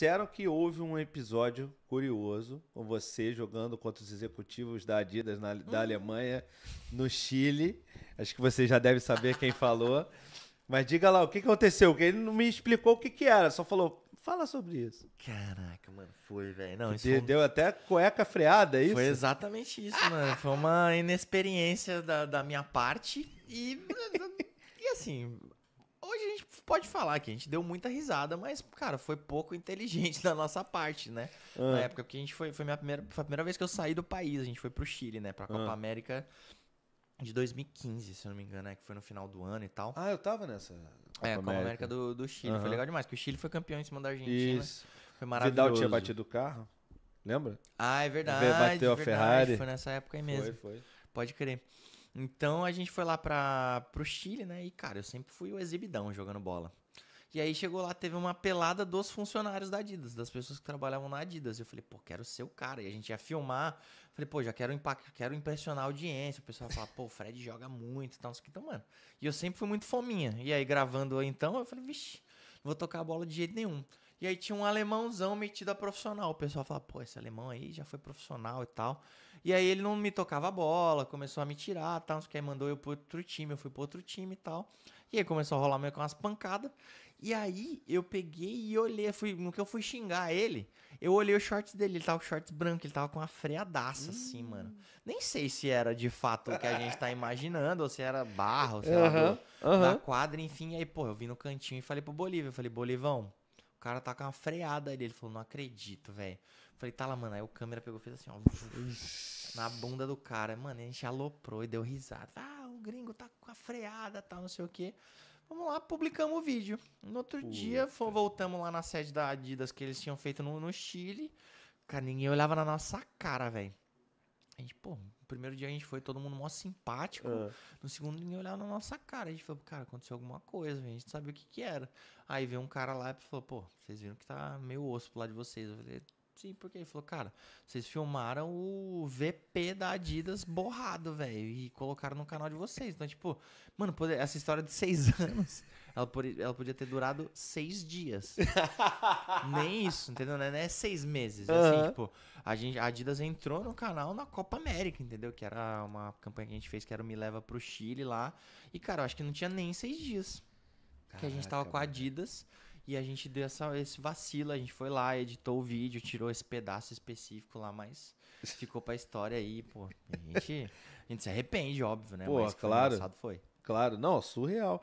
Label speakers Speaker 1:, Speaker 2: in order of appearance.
Speaker 1: disseram que houve um episódio curioso com você jogando contra os executivos da Adidas na, da hum. Alemanha no Chile. Acho que você já deve saber quem falou. Mas diga lá, o que aconteceu? Que ele não me explicou o que, que era, só falou, fala sobre isso. Caraca, mano, foi, velho. Não, deu, foi... deu até cueca freada, é isso? Foi exatamente isso, mano. Foi uma inexperiência da, da minha parte e, e assim, pode falar que a gente deu muita risada, mas, cara, foi pouco inteligente da nossa parte, né? Na ah. época, porque a gente foi. Foi, minha primeira, foi a primeira vez que eu saí do país. A gente foi pro Chile, né? Pra ah. Copa América de 2015, se eu não me engano, né? Que foi no final do ano e tal. Ah, eu tava nessa. Copa é, Copa América, América do, do Chile. Uhum. Foi legal demais, porque o Chile foi campeão em cima da Argentina. Isso. Foi maravilhoso. Vidal tinha batido o carro, lembra? Ah, é verdade. Bateu a verdade, Ferrari. Foi nessa época aí mesmo. Foi, foi. Pode crer. Então a gente foi lá para pro Chile, né? E cara, eu sempre fui o exibidão jogando bola. E aí chegou lá, teve uma pelada dos funcionários da Adidas, das pessoas que trabalhavam na Adidas. Eu falei, pô, quero ser o cara. E a gente ia filmar. Falei, pô, já quero impactar, quero impressionar a audiência. O pessoal ia falar, pô, o Fred joga muito e tal, isso aqui, então, mano. E eu sempre fui muito fominha. E aí, gravando então, eu falei, vixe, não vou tocar a bola de jeito nenhum. E aí tinha um alemãozão metido a profissional. O pessoal falava, pô, esse alemão aí já foi profissional e tal. E aí ele não me tocava a bola, começou a me tirar, tal, não sei o que, aí mandou eu pro outro time, eu fui pro outro time e tal. E aí começou a rolar meio com umas pancadas. E aí eu peguei e olhei, fui, no que eu fui xingar ele, eu olhei os shorts dele, ele tava com shorts branco, ele tava com uma freadaça assim, hum. assim, mano. Nem sei se era de fato o que a gente tá imaginando, ou se era barro, sei uhum, lá, do, uhum. da quadra, enfim. Aí, pô, eu vi no cantinho e falei pro Bolívia, eu falei, Bolivão, cara tá com uma freada ali. Ele falou, não acredito, velho. Falei, tá lá, mano. Aí o câmera pegou e fez assim, ó. na bunda do cara. Mano, a gente aloprou e deu risada. Ah, o gringo tá com a freada, tal, tá, não sei o quê. Vamos lá, publicamos o vídeo. No outro Puta. dia, voltamos lá na sede da Adidas que eles tinham feito no, no Chile. Cara, ninguém olhava na nossa cara, velho. A gente, pô, no primeiro dia a gente foi todo mundo mó simpático. Ah. No segundo, ninguém olhava na nossa cara. A gente falou, cara, aconteceu alguma coisa, a gente sabia o que que era. Aí veio um cara lá e falou, pô, vocês viram que tá meio osso pro lado de vocês. Eu falei, sim, por quê? Ele falou, cara, vocês filmaram o VP da Adidas borrado, velho, e colocaram no canal de vocês. Então, tipo, mano, essa história de seis anos ela, por, ela podia ter durado seis dias. Nem isso, entendeu? Não é, é seis meses. É assim, tipo, a, gente, a Adidas entrou no canal na Copa América, entendeu? Que era uma campanha que a gente fez que era o Me Leva pro Chile lá. E, cara, eu acho que não tinha nem seis dias. Caraca, que a gente tava com a Adidas. E a gente deu essa, esse vacilo, a gente foi lá, editou o vídeo, tirou esse pedaço específico lá, mas ficou pra história aí, pô. A gente, a gente se arrepende, óbvio, né? Pô, mas claro. Foi, foi. Claro, não, surreal.